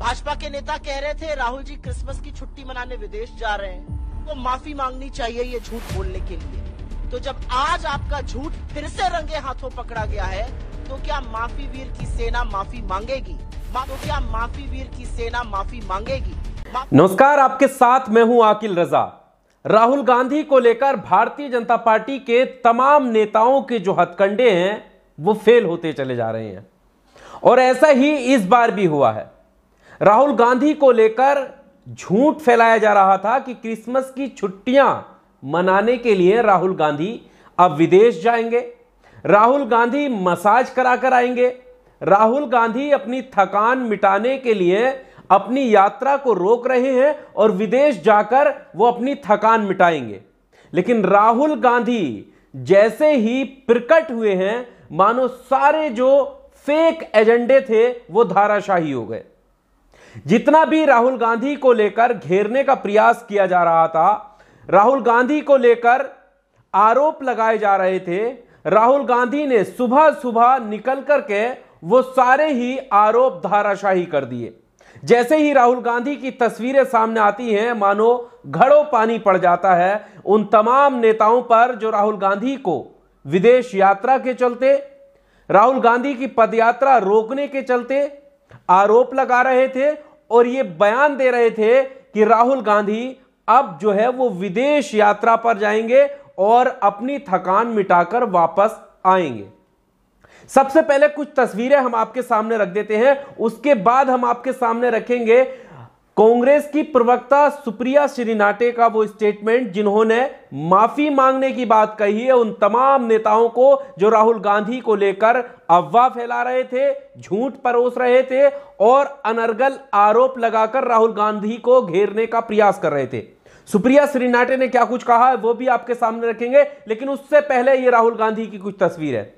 भाजपा के नेता कह रहे थे राहुल जी क्रिसमस की छुट्टी मनाने विदेश जा रहे हैं तो माफी मांगनी चाहिए ये झूठ बोलने के लिए तो जब आज आपका झूठ फिर से रंगे हाथों पकड़ा गया है तो क्या माफी वीर की सेना माफी मांगेगी मा, तो क्या माफी वीर की सेना माफी मांगेगी मा... नमस्कार आपके साथ मैं हूं आकिल रजा राहुल गांधी को लेकर भारतीय जनता पार्टी के तमाम नेताओं के जो हथकंडे हैं वो फेल होते चले जा रहे हैं और ऐसा ही इस बार भी हुआ है राहुल गांधी को लेकर झूठ फैलाया जा रहा था कि क्रिसमस की छुट्टियां मनाने के लिए राहुल गांधी अब विदेश जाएंगे राहुल गांधी मसाज कराकर आएंगे राहुल गांधी अपनी थकान मिटाने के लिए अपनी यात्रा को रोक रहे हैं और विदेश जाकर वो अपनी थकान मिटाएंगे लेकिन राहुल गांधी जैसे ही प्रकट हुए हैं मानो सारे जो फेक एजेंडे थे वो धाराशाही हो गए जितना भी राहुल गांधी को लेकर घेरने का प्रयास किया जा रहा था राहुल गांधी को लेकर आरोप लगाए जा रहे थे राहुल गांधी ने सुबह सुबह निकल करके वो सारे ही आरोप धाराशाही कर दिए जैसे ही राहुल गांधी की तस्वीरें सामने आती हैं मानो घड़ों पानी पड़ जाता है उन तमाम नेताओं पर जो राहुल गांधी को विदेश यात्रा के चलते राहुल गांधी की पदयात्रा रोकने के चलते आरोप लगा रहे थे और ये बयान दे रहे थे कि राहुल गांधी अब जो है वो विदेश यात्रा पर जाएंगे और अपनी थकान मिटाकर वापस आएंगे सबसे पहले कुछ तस्वीरें हम आपके सामने रख देते हैं उसके बाद हम आपके सामने रखेंगे कांग्रेस की प्रवक्ता सुप्रिया श्रीनाटे का वो स्टेटमेंट जिन्होंने माफी मांगने की बात कही है उन तमाम नेताओं को जो राहुल गांधी को लेकर अफवाह फैला रहे थे झूठ परोस रहे थे और अनर्गल आरोप लगाकर राहुल गांधी को घेरने का प्रयास कर रहे थे सुप्रिया श्रीनाटे ने क्या कुछ कहा है वो भी आपके सामने रखेंगे लेकिन उससे पहले ये राहुल गांधी की कुछ तस्वीर है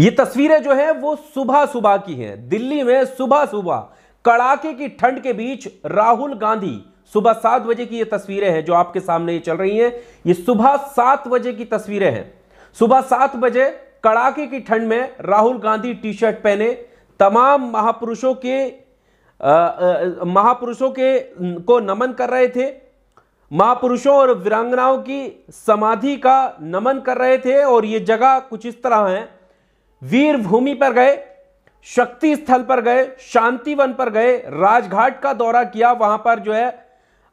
ये तस्वीरें जो है वो सुबह सुबह की हैं दिल्ली में सुबह सुबह कड़ाके की ठंड के बीच राहुल गांधी सुबह सात बजे की ये तस्वीरें हैं जो आपके सामने ये चल रही हैं ये सुबह सात बजे की तस्वीरें हैं सुबह सात बजे कड़ाके की ठंड में राहुल गांधी टी शर्ट पहने तमाम महापुरुषों के महापुरुषों के को नमन कर रहे थे महापुरुषों और वीरांगनाओं की समाधि का नमन कर रहे थे और ये जगह कुछ इस तरह है वीर भूमि पर गए शक्ति स्थल पर गए शांतिवन पर गए राजघाट का दौरा किया वहां पर जो है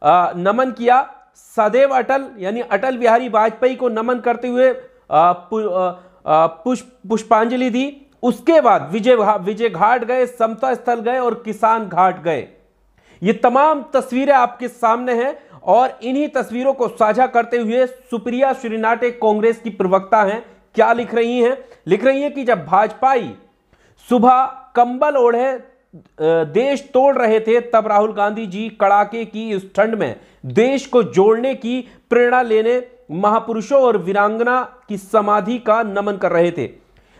आ, नमन किया सदैव अटल यानी अटल बिहारी वाजपेयी को नमन करते हुए पुष, पुष्पांजलि दी उसके बाद विजय विजय घाट गए समता स्थल गए और किसान घाट गए ये तमाम तस्वीरें आपके सामने हैं और इन्हीं तस्वीरों को साझा करते हुए सुप्रिया श्रीनाटे कांग्रेस की प्रवक्ता हैं क्या लिख रही हैं लिख रही हैं कि जब भाजपाई सुबह कंबल ओढ़े देश तोड़ रहे थे तब राहुल गांधी जी कड़ाके की इस ठंड में देश को जोड़ने की प्रेरणा लेने महापुरुषों और वीरांगना की समाधि का नमन कर रहे थे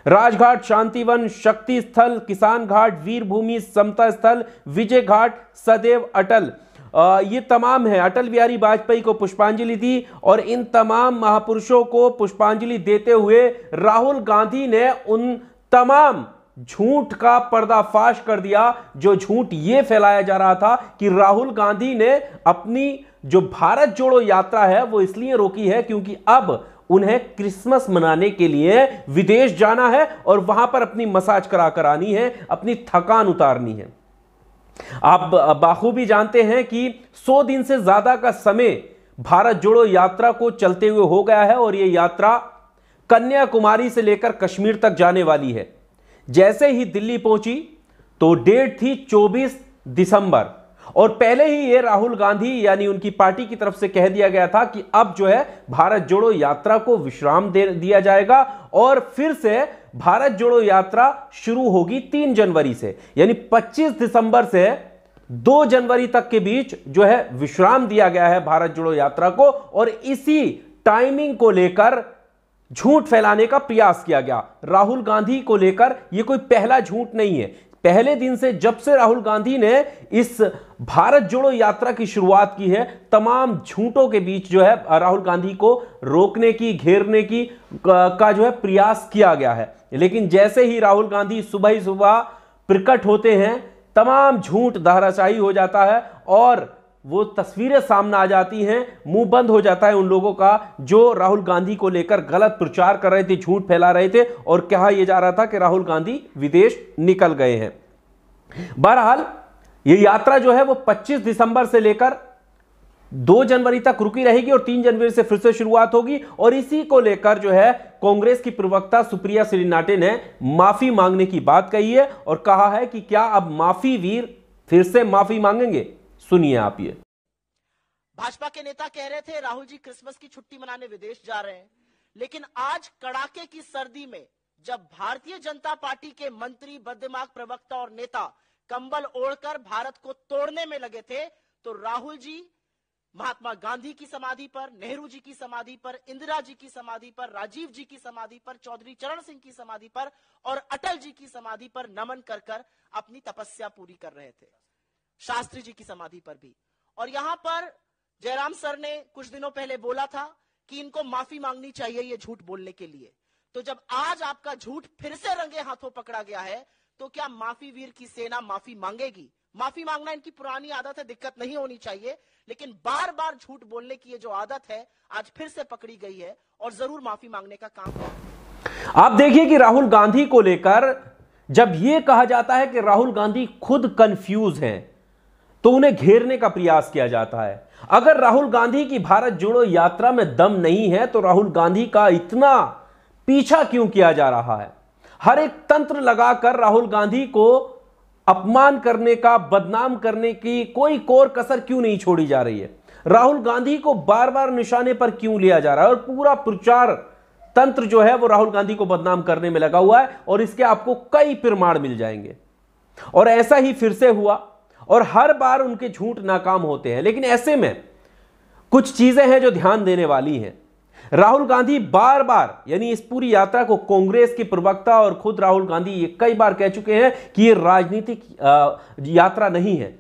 राजघाट शांतिवन शक्ति स्थल किसान घाट वीरभूमि समता स्थल विजय घाट सदैव अटल आ, ये तमाम है अटल बिहारी वाजपेयी को पुष्पांजलि दी और इन तमाम महापुरुषों को पुष्पांजलि देते हुए राहुल गांधी ने उन तमाम झूठ का पर्दाफाश कर दिया जो झूठ ये फैलाया जा रहा था कि राहुल गांधी ने अपनी जो भारत जोड़ो यात्रा है वो इसलिए रोकी है क्योंकि अब उन्हें क्रिसमस मनाने के लिए विदेश जाना है और वहां पर अपनी मसाज करा कर आनी है अपनी थकान उतारनी है आप बाखूबी जानते हैं कि 100 दिन से ज्यादा का समय भारत जोड़ो यात्रा को चलते हुए हो गया है और यह यात्रा कन्याकुमारी से लेकर कश्मीर तक जाने वाली है जैसे ही दिल्ली पहुंची तो डेट थी 24 दिसंबर और पहले ही ये राहुल गांधी यानी उनकी पार्टी की तरफ से कह दिया गया था कि अब जो है भारत जोड़ो यात्रा को विश्राम दे दिया जाएगा और फिर से भारत जोड़ो यात्रा शुरू होगी तीन जनवरी से यानी 25 दिसंबर से दो जनवरी तक के बीच जो है विश्राम दिया गया है भारत जोड़ो यात्रा को और इसी टाइमिंग को लेकर झूठ फैलाने का प्रयास किया गया राहुल गांधी को लेकर यह कोई पहला झूठ नहीं है पहले दिन से जब से राहुल गांधी ने इस भारत जोड़ो यात्रा की शुरुआत की है तमाम झूठों के बीच जो है राहुल गांधी को रोकने की घेरने की का जो है प्रयास किया गया है लेकिन जैसे ही राहुल गांधी सुबह ही सुबह प्रकट होते हैं तमाम झूठ धाराशाही हो जाता है और वो तस्वीरें सामने आ जाती हैं मुंह बंद हो जाता है उन लोगों का जो राहुल गांधी को लेकर गलत प्रचार कर रहे थे झूठ फैला रहे थे और कहा यह जा रहा था कि राहुल गांधी विदेश निकल गए हैं बहरहाल ये यात्रा जो है वो 25 दिसंबर से लेकर 2 जनवरी तक रुकी रहेगी और 3 जनवरी से फिर से शुरुआत होगी और इसी को लेकर जो है कांग्रेस की प्रवक्ता सुप्रिया श्रीनाटे ने माफी मांगने की बात कही है और कहा है कि क्या अब माफी वीर फिर से माफी मांगेंगे सुनिए आप ये भाजपा के नेता कह रहे थे राहुल जी क्रिसमस की छुट्टी मनाने विदेश जा रहे हैं लेकिन आज कड़ाके की सर्दी में जब भारतीय जनता पार्टी के मंत्री बदमाग प्रवक्ता और नेता कंबल ओढ़कर भारत को तोड़ने में लगे थे तो राहुल जी महात्मा गांधी की समाधि पर नेहरू जी की समाधि पर इंदिरा जी की समाधि पर राजीव जी की समाधि पर चौधरी चरण सिंह की समाधि पर और अटल जी की समाधि पर नमन कर कर अपनी तपस्या पूरी कर रहे थे शास्त्री जी की समाधि पर भी और यहां पर जयराम सर ने कुछ दिनों पहले बोला था कि इनको माफी मांगनी चाहिए ये झूठ बोलने के लिए तो जब आज आपका झूठ फिर से रंगे हाथों पकड़ा गया है तो क्या माफी वीर की सेना माफी मांगेगी माफी मांगना इनकी पुरानी आदत है दिक्कत नहीं होनी चाहिए लेकिन बार बार झूठ बोलने की ये जो आदत है आज फिर से पकड़ी गई है और जरूर माफी मांगने का काम आप देखिए कि राहुल गांधी को लेकर जब यह कहा जाता है कि राहुल गांधी खुद कंफ्यूज हैं तो उन्हें घेरने का प्रयास किया जाता है अगर राहुल गांधी की भारत जोड़ो यात्रा में दम नहीं है तो राहुल गांधी का इतना पीछा क्यों किया जा रहा है हर एक तंत्र लगाकर राहुल गांधी को अपमान करने का बदनाम करने की कोई कोर कसर क्यों नहीं छोड़ी जा रही है राहुल गांधी को बार बार निशाने पर क्यों लिया जा रहा है और पूरा प्रचार तंत्र जो है वो राहुल गांधी को बदनाम करने में लगा हुआ है और इसके आपको कई प्रमाण मिल जाएंगे और ऐसा ही फिर से हुआ और हर बार उनके झूठ नाकाम होते हैं लेकिन ऐसे में कुछ चीज़ें हैं जो ध्यान देने वाली हैं राहुल गांधी बार बार यानी इस पूरी यात्रा को कांग्रेस के प्रवक्ता और खुद राहुल गांधी ये कई बार कह चुके हैं कि ये राजनीतिक यात्रा नहीं है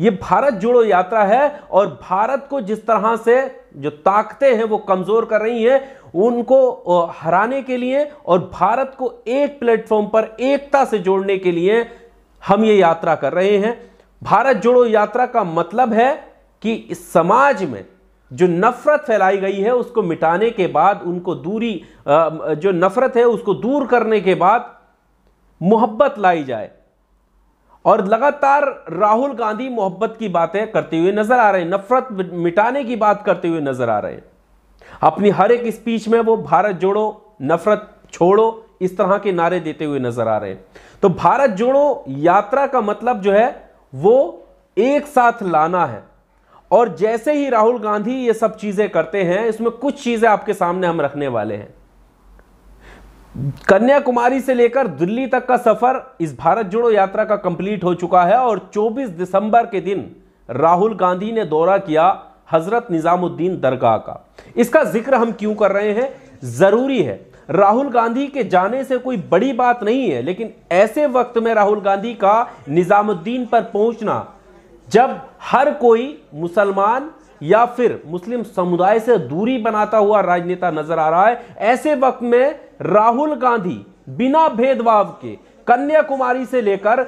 ये भारत जोड़ो यात्रा है और भारत को जिस तरह से जो ताकतें हैं वो कमजोर कर रही हैं उनको हराने के लिए और भारत को एक प्लेटफॉर्म पर एकता से जोड़ने के लिए हम ये यात्रा कर रहे हैं भारत जोड़ो यात्रा का मतलब है कि इस समाज में जो नफरत फैलाई गई है उसको मिटाने के बाद उनको दूरी जो नफरत है उसको दूर करने के बाद मोहब्बत लाई जाए और लगातार राहुल गांधी मोहब्बत की बातें करते हुए नजर आ रहे हैं नफरत मिटाने की बात करते हुए नजर आ रहे हैं अपनी हर एक स्पीच में वो भारत जोड़ो नफरत छोड़ो इस तरह के नारे देते हुए नजर आ रहे हैं तो भारत जोड़ो यात्रा का मतलब जो है वो एक साथ लाना है और जैसे ही राहुल गांधी ये सब चीजें करते हैं इसमें कुछ चीजें आपके सामने हम रखने वाले हैं कन्याकुमारी से लेकर दिल्ली तक का सफर इस भारत जोड़ो यात्रा का कंप्लीट हो चुका है और 24 दिसंबर के दिन राहुल गांधी ने दौरा किया हजरत निजामुद्दीन दरगाह का इसका जिक्र हम क्यों कर रहे हैं जरूरी है राहुल गांधी के जाने से कोई बड़ी बात नहीं है लेकिन ऐसे वक्त में राहुल गांधी का निजामुद्दीन पर पहुंचना जब हर कोई मुसलमान या फिर मुस्लिम समुदाय से दूरी बनाता हुआ राजनेता नजर आ रहा है ऐसे वक्त में राहुल गांधी बिना भेदभाव के कन्याकुमारी से लेकर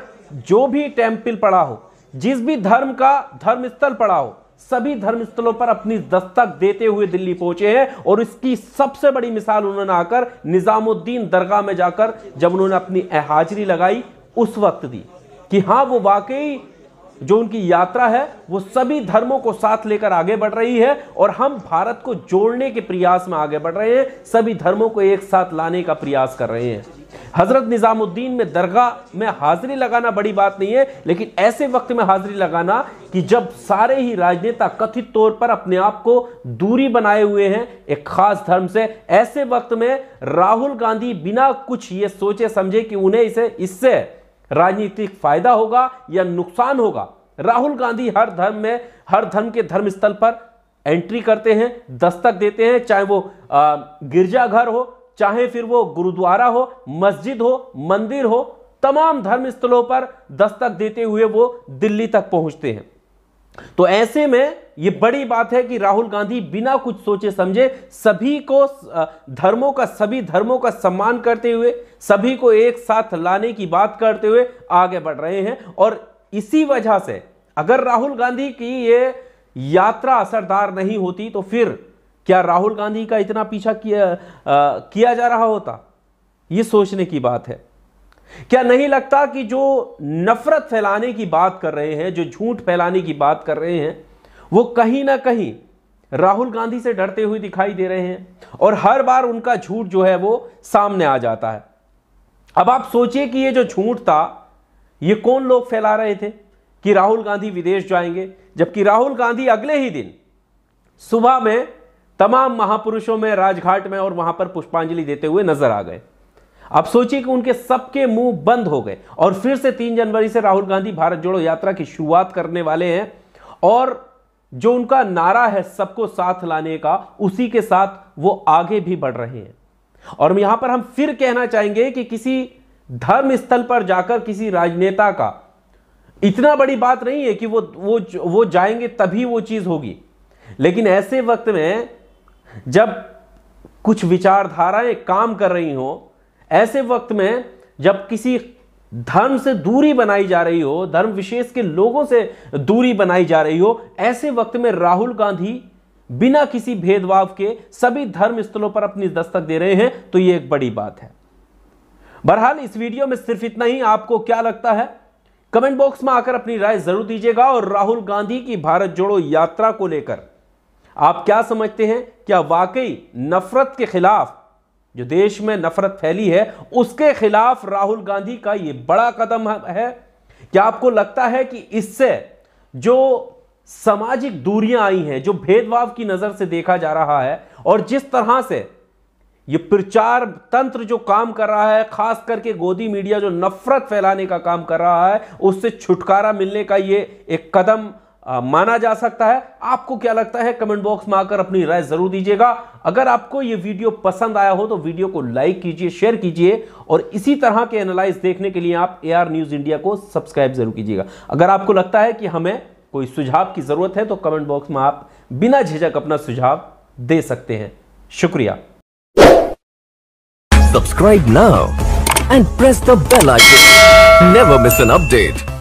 जो भी टेम्पल पड़ा हो जिस भी धर्म का धर्मस्थल पड़ा हो सभी धर्मस्थलों पर अपनी दस्तक देते हुए दिल्ली पहुंचे हैं और इसकी सबसे बड़ी मिसाल उन्होंने आकर निजामुद्दीन दरगाह में जाकर जब उन्होंने अपनी हाजिरी लगाई उस वक्त दी कि हाँ वो वाकई जो उनकी यात्रा है वो सभी धर्मों को साथ लेकर आगे बढ़ रही है और हम भारत को जोड़ने के प्रयास में आगे बढ़ रहे हैं सभी धर्मों को एक साथ लाने का प्रयास कर रहे हैं हज़रत निज़ामुद्दीन में दरगाह में हाज़िरी लगाना बड़ी बात नहीं है लेकिन ऐसे वक्त में हाज़िरी लगाना कि जब सारे ही राजनेता कथित तौर पर अपने आप को दूरी बनाए हुए हैं एक खास धर्म से ऐसे वक्त में राहुल गांधी बिना कुछ ये सोचे समझे कि उन्हें इसे इससे राजनीतिक फायदा होगा या नुकसान होगा राहुल गांधी हर धर्म में हर धर्म के धर्म स्थल पर एंट्री करते हैं दस्तक देते हैं चाहे वो गिरजाघर हो चाहे फिर वो गुरुद्वारा हो मस्जिद हो मंदिर हो तमाम धर्म स्थलों पर दस्तक देते हुए वो दिल्ली तक पहुंचते हैं तो ऐसे में ये बड़ी बात है कि राहुल गांधी बिना कुछ सोचे समझे सभी को धर्मों का सभी धर्मों का सम्मान करते हुए सभी को एक साथ लाने की बात करते हुए आगे बढ़ रहे हैं और इसी वजह से अगर राहुल गांधी की ये यात्रा असरदार नहीं होती तो फिर क्या राहुल गांधी का इतना पीछा किया आ, किया जा रहा होता यह सोचने की बात है क्या नहीं लगता कि जो नफरत फैलाने की बात कर रहे हैं जो झूठ फैलाने की बात कर रहे हैं वो कहीं ना कहीं राहुल गांधी से डरते हुए दिखाई दे रहे हैं और हर बार उनका झूठ जो है वो सामने आ जाता है अब आप सोचिए कि ये जो झूठ था ये कौन लोग फैला रहे थे कि राहुल गांधी विदेश जाएंगे जबकि राहुल गांधी अगले ही दिन सुबह में तमाम महापुरुषों में राजघाट में और वहां पर पुष्पांजलि देते हुए नजर आ गए आप सोचिए कि उनके सबके मुंह बंद हो गए और फिर से तीन जनवरी से राहुल गांधी भारत जोड़ो यात्रा की शुरुआत करने वाले हैं और जो उनका नारा है सबको साथ लाने का उसी के साथ वो आगे भी बढ़ रहे हैं और यहां पर हम फिर कहना चाहेंगे कि किसी धर्म स्थल पर जाकर किसी राजनेता का इतना बड़ी बात नहीं है कि वो वो वो जाएंगे तभी वो चीज होगी लेकिन ऐसे वक्त में जब कुछ विचारधाराएं काम कर रही हो ऐसे वक्त में जब किसी धर्म से दूरी बनाई जा रही हो धर्म विशेष के लोगों से दूरी बनाई जा रही हो ऐसे वक्त में राहुल गांधी बिना किसी भेदभाव के सभी धर्म स्थलों पर अपनी दस्तक दे रहे हैं तो यह एक बड़ी बात है बहरहाल इस वीडियो में सिर्फ इतना ही आपको क्या लगता है कमेंट बॉक्स में आकर अपनी राय जरूर दीजिएगा और राहुल गांधी की भारत जोड़ो यात्रा को लेकर आप क्या समझते हैं क्या वाकई नफरत के खिलाफ जो देश में नफरत फैली है उसके खिलाफ राहुल गांधी का ये बड़ा कदम है क्या आपको लगता है कि इससे जो सामाजिक दूरियां आई हैं जो भेदभाव की नजर से देखा जा रहा है और जिस तरह से ये प्रचार तंत्र जो काम कर रहा है खास करके गोदी मीडिया जो नफरत फैलाने का काम कर रहा है उससे छुटकारा मिलने का ये एक कदम आ, माना जा सकता है आपको क्या लगता है कमेंट बॉक्स में आकर अपनी राय जरूर दीजिएगा अगर आपको यह वीडियो पसंद आया हो तो वीडियो को लाइक कीजिए शेयर कीजिए और इसी तरह के एनालाइज देखने के लिए आप एआर न्यूज इंडिया को सब्सक्राइब जरूर कीजिएगा अगर आपको लगता है कि हमें कोई सुझाव की जरूरत है तो कमेंट बॉक्स में आप बिना झिझक अपना सुझाव दे सकते हैं शुक्रिया सब्सक्राइब ना and press the bell icon never miss an update